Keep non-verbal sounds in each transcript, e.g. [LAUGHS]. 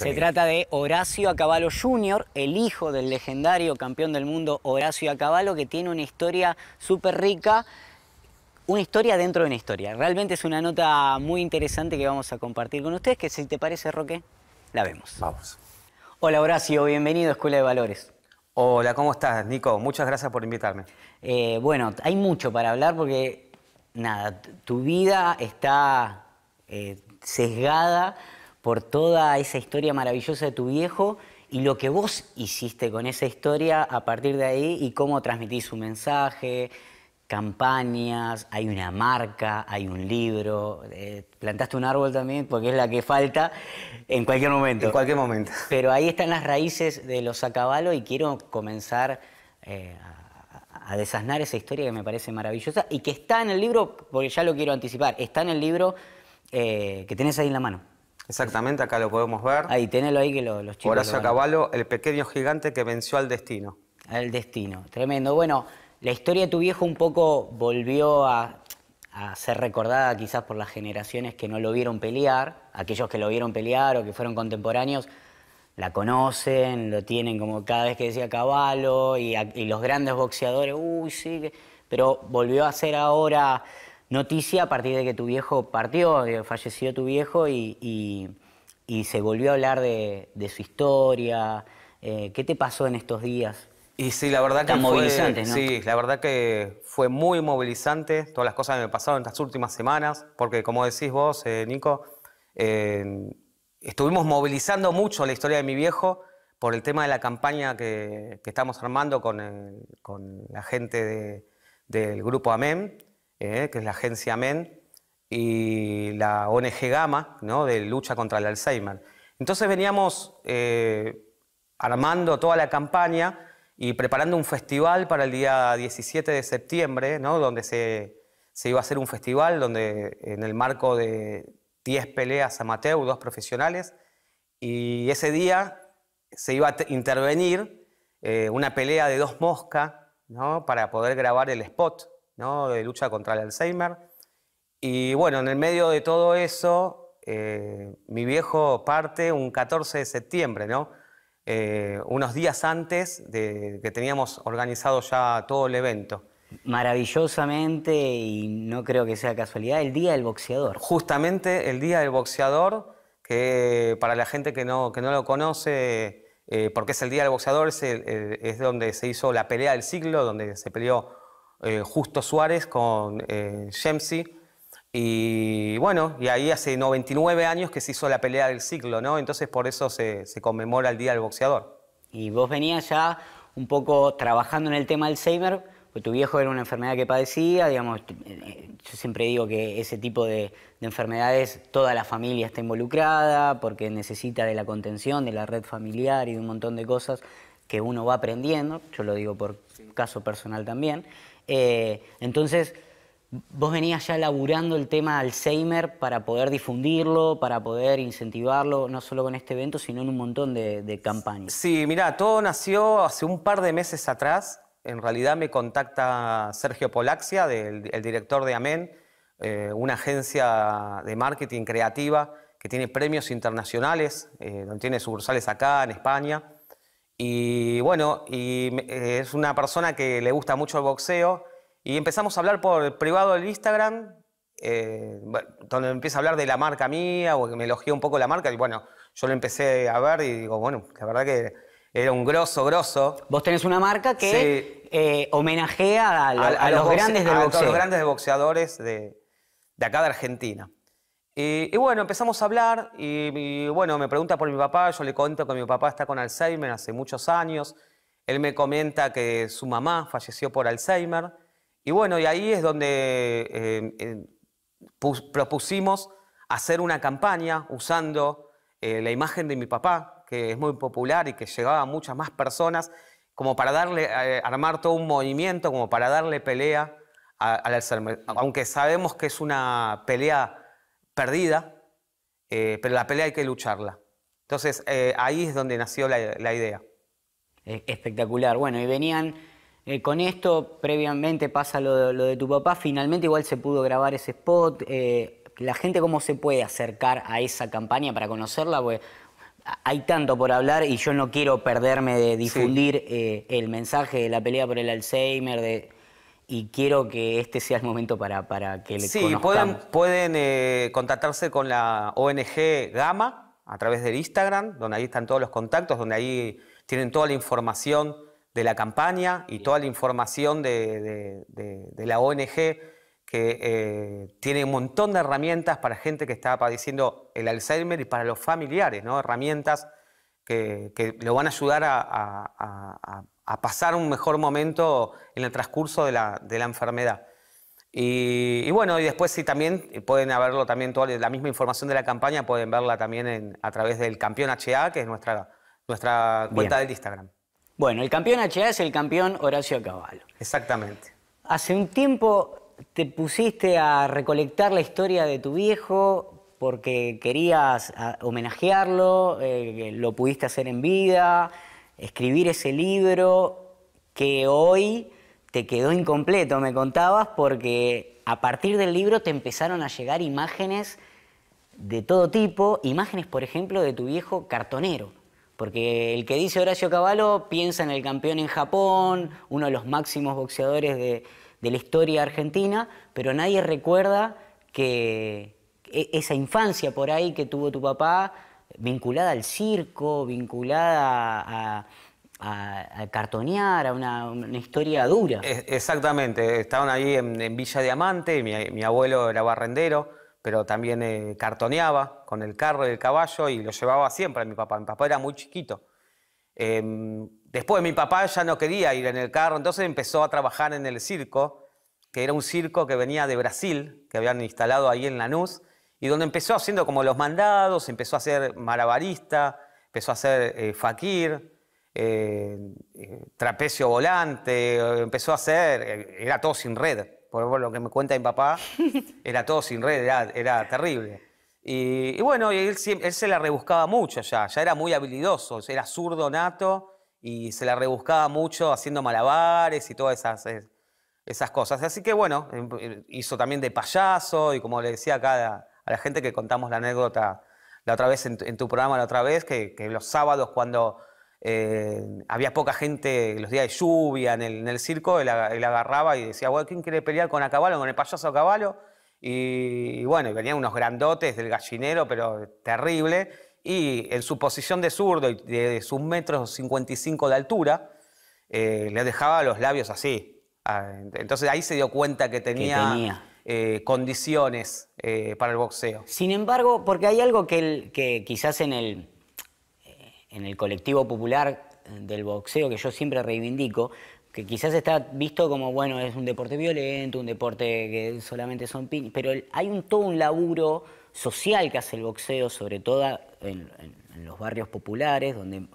Se trata de Horacio Acabalo Jr., el hijo del legendario campeón del mundo Horacio Acabalo, que tiene una historia súper rica, una historia dentro de una historia. Realmente es una nota muy interesante que vamos a compartir con ustedes, que si te parece, Roque, la vemos. Vamos. Hola Horacio, bienvenido a Escuela de Valores. Hola, ¿cómo estás, Nico? Muchas gracias por invitarme. Eh, bueno, hay mucho para hablar porque, nada, tu vida está eh, sesgada por toda esa historia maravillosa de tu viejo y lo que vos hiciste con esa historia a partir de ahí y cómo transmitís su mensaje, campañas, hay una marca, hay un libro, eh, plantaste un árbol también porque es la que falta en cualquier momento. En cualquier momento. Pero ahí están las raíces de los Acabalos y quiero comenzar eh, a, a, esa historia que me parece maravillosa y que está en el libro, porque ya lo quiero anticipar, está en el libro eh, que tenés ahí en la mano. Exactamente, acá lo podemos ver. Ahí, tenelo ahí que los chicos. Horacio Caballo, el pequeño gigante que venció al destino. Al destino, tremendo. Bueno, la historia de tu viejo un poco volvió a, ser recordada quizás por las generaciones que no lo vieron pelear, aquellos que lo vieron pelear o que fueron contemporáneos. La conocen, lo tienen como cada vez que decía Caballo y los grandes boxeadores, uy, sí, pero volvió a ser ahora noticia a partir de que tu viejo partió, falleció tu viejo y, se volvió a hablar de, su historia. Eh, ¿Qué te pasó en estos días? Y sí, la verdad que fue, Sí, la verdad que fue muy movilizante todas las cosas que me pasaron en estas últimas semanas, porque como decís vos, eh, Nico, eh, estuvimos movilizando mucho la historia de mi viejo por el tema de la campaña que, estamos armando con, la gente del grupo AMEM, e eh, que es la agencia MEN, y la ONG Gama, ¿no? de lucha contra el Alzheimer. Entonces veníamos eh, armando toda la campaña y preparando un festival para el día 17 de septiembre, donde se, iba a hacer un festival donde en el marco de 10 peleas amateur, dos profesionales, y ese día se iba a intervenir eh, una pelea de dos moscas para poder grabar el spot de lucha contra el Alzheimer. Y bueno, en el medio de todo eso, eh, mi viejo parte un 14 de septiembre, ¿no? Eh, unos días antes de que teníamos organizado ya todo el evento. Maravillosamente, y no creo que sea casualidad, el Día del Boxeador. Justamente el Día del Boxeador, que eh, para la gente que no, que no lo conoce, porque es el Día del Boxeador, es, es donde se hizo la pelea del siglo, donde se peleó eh, justo Suárez con eh, Y bueno, y ahí hace 99 años que se hizo la pelea del siglo, ¿no? Entonces por eso se, conmemora el Día del Boxeador. Y vos venías ya un poco trabajando en el tema del Alzheimer, pues tu viejo era una enfermedad que padecía, digamos, eh, yo siempre digo que ese tipo de, de, enfermedades toda la familia está involucrada porque necesita de la contención, de la red familiar y de un montón de cosas que uno va aprendiendo, yo lo digo por caso personal también, eh, entonces, vos venías ya laburando el tema Alzheimer para poder difundirlo, para poder incentivarlo, no solo con este evento, sino en un montón de, campañas. Sí, mira, todo nació hace un par de meses atrás. En realidad me contacta Sergio Polaxia, el director de AMEN, eh, una agencia de marketing creativa que tiene premios internacionales, eh, donde tiene sucursales acá, en España. Y bueno, y eh, es una persona que le gusta mucho el boxeo. Y empezamos a hablar por privado del Instagram, eh, donde empieza a hablar de la marca mía o que me elogió un poco la marca. Y bueno, yo lo empecé a ver y digo, bueno, la verdad que era un grosso, grosso. Vos tenés una marca que eh, homenajea a, los, grandes boxeadores de, de acá de Argentina y bueno, empezamos a hablar y, bueno, me pregunta por mi papá, yo le cuento que mi papá está con Alzheimer hace muchos años, él me comenta que su mamá falleció por Alzheimer y bueno, y ahí es donde eh, propusimos hacer una campaña usando eh, la imagen de mi papá, que es muy popular y que llegaba a muchas más personas, como para darle, eh, armar todo un movimiento, como para darle pelea al Alzheimer, aunque sabemos que es una pelea perdida, eh, pero la pelea hay que lucharla. Entonces eh, ahí es donde nació la, idea. E, espectacular. Bueno, y venían eh, con esto, previamente pasa lo de, tu papá, finalmente igual se pudo grabar ese spot. la gente cómo se puede acercar a esa campaña para conocerla, porque hay tanto por hablar y yo no quiero perderme de difundir el mensaje de la pelea por el Alzheimer, de y quiero que este sea el momento para, para que le Sí, pueden, pueden eh, contactarse con la ONG Gama a través del Instagram, donde ahí están todos los contactos, donde ahí tienen toda la información de la campaña y toda la información de, la ONG, que eh, tiene un montón de herramientas para gente que está padeciendo el Alzheimer y para los familiares, ¿no? herramientas que, que lo van a ayudar a, a pasar un mejor momento en el transcurso de la, enfermedad. Y, bueno, y después sí también eh, pueden verlo también, toda la misma información de la campaña pueden verla también a través del Campeón HA, que es nuestra, nuestra cuenta del Instagram. Bueno, el Campeón HA es el Campeón Horacio Caballo. Exactamente. Hace un tiempo te pusiste a recolectar la historia de tu viejo porque querías ah, homenajearlo, eh, lo pudiste hacer en vida, escribir ese libro que hoy te quedó incompleto, me contabas, porque a partir del libro te empezaron a llegar imágenes de todo tipo, imágenes, por ejemplo, de tu viejo cartonero. Porque el que dice Horacio Cavallo piensa en el campeón en Japón, uno de los máximos boxeadores de, de la historia argentina, pero nadie recuerda que e, esa infancia por ahí que tuvo tu papá vinculada al circo, vinculada a, cartonear, a una, historia dura. exactamente, estaban ahí en, Villa Diamante, mi, abuelo era barrendero, pero también eh, cartoneaba con el carro y el caballo y lo llevaba siempre a mi papá. Mi papá era muy chiquito. Em, después mi papá ya no quería ir en el carro, entonces empezó a trabajar en el circo, que era un circo que venía de Brasil, que habían instalado ahí en Lanús y donde empezó haciendo como los mandados, empezó a ser malabarista, empezó a ser eh, faquir, eh, eh, trapecio volante, empezó a hacer, era todo sin red, por lo que me cuenta mi papá, [LAUGHS] era todo sin red, era, era terrible. Y, bueno, él, él, se la rebuscaba mucho ya, ya era muy habilidoso, era zurdo nato y se la rebuscaba mucho haciendo malabares y todas esas, esas cosas. Así que bueno, em, hizo también de payaso y como le decía acá, a la gente que contamos la anécdota la otra vez en tu, programa, la otra vez, que, los sábados cuando eh, había poca gente, los días de lluvia en el, circo, él, agarraba y decía, bueno, ¿quién quiere pelear con a caballo, con el payaso a caballo? Y, bueno, venían unos grandotes del gallinero, pero terrible. Y en su posición de zurdo y de, sus metros cinco de altura, eh, le dejaba los labios así. Ah, entonces ahí se dio cuenta Que tenía eh, condiciones eh, para el boxeo. Sin embargo, porque hay algo que, quizás en el, eh, en el colectivo popular del boxeo que yo siempre reivindico, que quizás está visto como, bueno, es un deporte violento, un deporte que solamente son piñas. pero hay un, todo un laburo social que hace el boxeo, sobre todo en los barrios populares, donde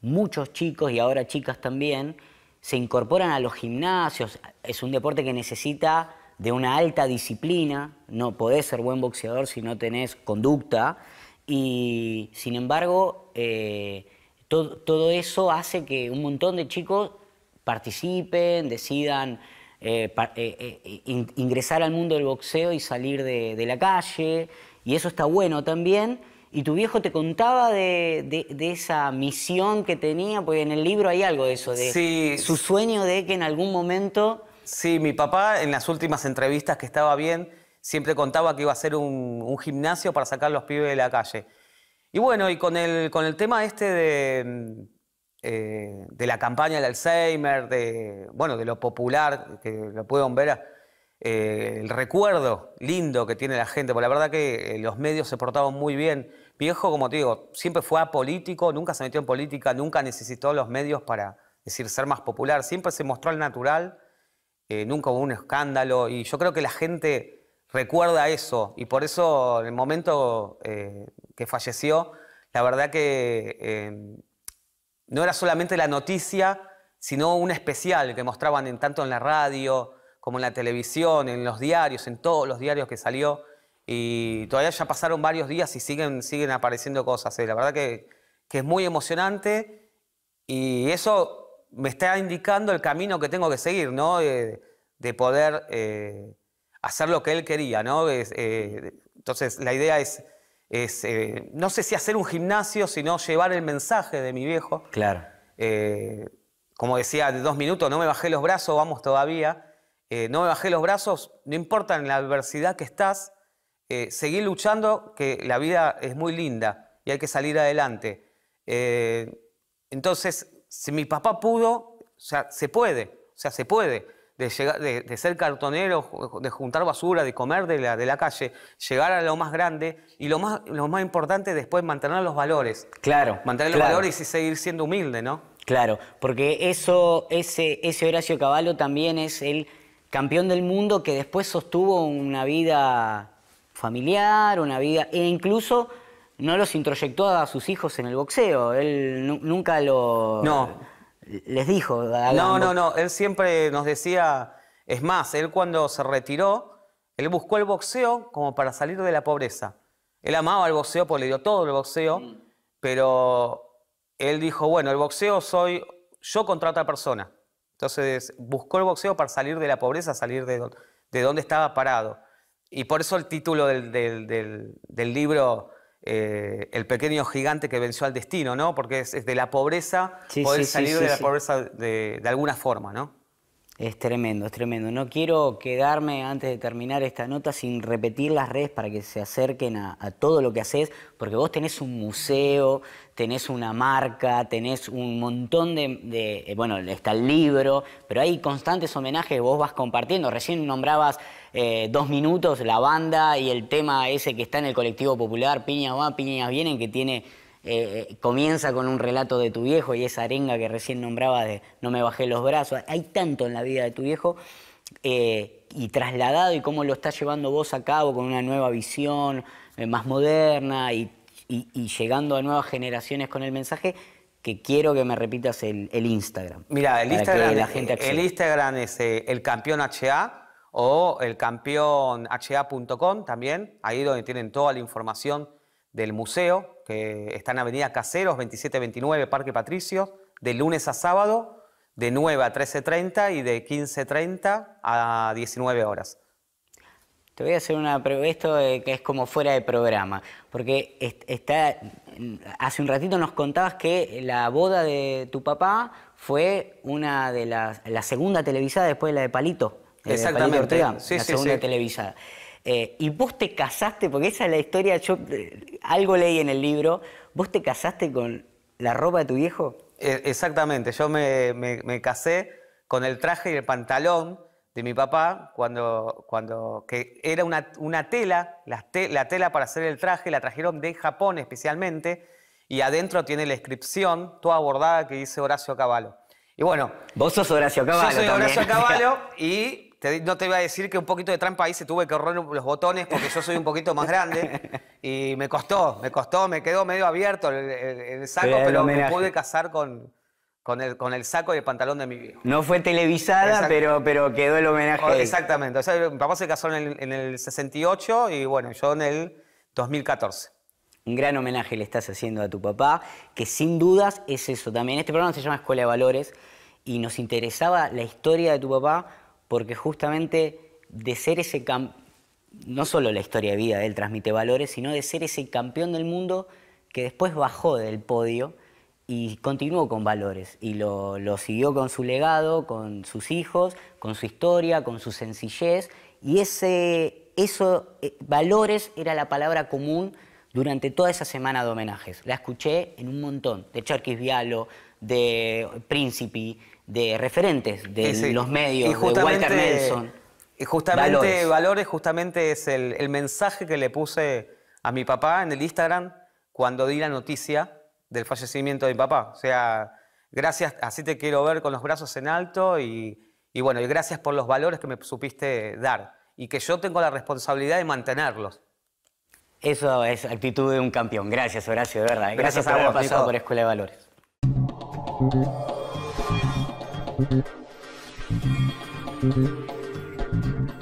muchos chicos y ahora chicas también se incorporan a los gimnasios. Es un deporte que necesita de una alta disciplina, no podés ser buen boxeador si no tenés conducta, y sin embargo, eh, todo, eso hace que un montón de chicos participen, decidan eh, eh, ingresar al mundo del boxeo y salir de, la calle, y eso está bueno también. Y tu viejo te contaba de, esa misión que tenía, porque en el libro hay algo de eso, de su sueño de que en algún momento Sí, mi papá en las últimas entrevistas que estaba bien siempre contaba que iba a hacer un, gimnasio para sacar a los pibes de la calle. Y bueno, y con el, tema este mm, eh, de, la campaña del Alzheimer, de, bueno, de lo popular, que lo pueden ver, eh, el recuerdo lindo que tiene la gente, porque la verdad que eh, los medios se portaban muy bien. Viejo, como te digo, siempre fue apolítico, nunca se metió en política, nunca necesitó los medios para decir ser más popular, siempre se mostró al natural. Eh, nunca hubo un escándalo y yo creo que la gente recuerda eso y por eso en el momento eh, que falleció, la verdad que em, no era solamente la noticia, sino un especial que mostraban en, tanto en la radio como en la televisión, en los diarios, en todos los diarios que salió y todavía ya pasaron varios días y siguen, siguen apareciendo cosas. Eh. La verdad que, que es muy emocionante y eso me está indicando el camino que tengo que seguir, ¿no? De, poder eh, hacer lo que él quería, ¿no? Eh, entonces, la idea es, eh, no sé si hacer un gimnasio, sino llevar el mensaje de mi viejo. Claro. como decía, de dos minutos, no me bajé los brazos, vamos todavía. no me bajé los brazos, no importa en la adversidad que estás, seguí luchando, que la vida es muy linda y hay que salir adelante. entonces, si mi papá pudo, o sea, se puede, o sea, se puede. De, llegar, de, ser cartonero, de juntar basura, de comer de la, calle, llegar a lo más grande y lo más, lo más importante después mantener los valores. Claro. Mantener los valores y seguir siendo humilde, ¿no? Claro, porque eso, ese, ese Horacio Caballo también es el campeón del mundo que después sostuvo una vida familiar, una vida, e incluso no los introyectó a sus hijos en el boxeo. Él nunca lo. No. Les dijo. No, no, no. Él siempre nos decía. Es más, él cuando se retiró, él buscó el boxeo como para salir de la pobreza. Él amaba el boxeo porque le dio todo el boxeo, mm. pero él dijo: bueno, el boxeo soy yo contra otra persona. Entonces buscó el boxeo para salir de la pobreza, salir de, donde estaba parado. Y por eso el título del libro eh, el pequeño gigante que venció al destino, ¿no? Porque es, de la pobreza poder salir de la pobreza de, de, alguna forma, ¿no? Es tremendo, es tremendo. No quiero quedarme antes de terminar esta nota sin repetir las redes para que se acerquen a, todo lo que haces, porque vos tenés un museo, tenés una marca, tenés un montón de, eh, bueno, está el libro, pero hay constantes homenajes vos vas compartiendo. Recién nombrabas eh, dos minutos la banda y el tema ese que está en el colectivo popular, Piñas va, Piñas vienen, que tiene eh, eh, comienza con un relato de tu viejo y esa arenga que recién nombraba de no me bajé los brazos. Hay tanto en la vida de tu viejo eh, y trasladado y cómo lo estás llevando vos a cabo con una nueva visión más moderna y, llegando a nuevas generaciones con el mensaje que quiero que me repitas el, Instagram. Mira, el Instagram, la gente el Instagram es el campeón HA o el campeón HA.com también, ahí donde tienen toda la información del museo, que está en Avenida Caseros, 2729, Parque Patricio, de lunes a sábado, de 9 a 13.30 y de 15.30 a 19 horas. Te voy a hacer una esto que es como fuera de programa, porque está hace un ratito nos contabas que la boda de tu papá fue una de la segunda televisada después de la de Palito. Exactamente. la segunda televisada. Eh, y vos te casaste, porque esa es la historia, yo eh, algo leí en el libro, vos te casaste con la ropa de tu viejo. Eh, exactamente, yo me, casé con el traje y el pantalón de mi papá, cuando, cuando que era una, una tela, la, tela para hacer el traje, la trajeron de Japón especialmente, y adentro tiene la inscripción, toda bordada, que dice Horacio Caballo. Y bueno. Vos sos Horacio Caballo. Yo soy Horacio Caballo [LAUGHS] y no te iba a decir que un poquito de trampa ahí se tuve que ahorrar los botones porque yo soy un poquito más grande [LAUGHS] y me costó, me costó, me quedó medio abierto el, saco, pero, me pude casar con, con el, con el saco y el pantalón de mi viejo. No fue televisada, pero, pero quedó el homenaje. Oh, exactamente. O sea, mi papá se casó en el, en el 68 y bueno, yo en el 2014. Un gran homenaje le estás haciendo a tu papá, que sin dudas es eso también. Este programa se llama Escuela de Valores y nos interesaba la historia de tu papá porque justamente de ser ese campeón, no solo la historia de vida de él transmite valores, sino de ser ese campeón del mundo que después bajó del podio y continuó con valores y lo, siguió con su legado, con sus hijos, con su historia, con su sencillez y ese eso eh, valores era la palabra común durante toda esa semana de homenajes. La escuché en un montón de Charquis Vialo, de Príncipe, de referentes de los medios, y de Walter Nelson. Y justamente valores. justamente es el, el, mensaje que le puse a mi papá en el Instagram cuando di la noticia del fallecimiento de mi papá. O sea, gracias, así te quiero ver con los brazos en alto y, y bueno, y gracias por los valores que me supiste dar y que yo tengo la responsabilidad de mantenerlos. Eso es actitud de un campeón. Gracias, Horacio, de verdad. Gracias, Gracias por haber pasado por Escuela de Valores. Thank you.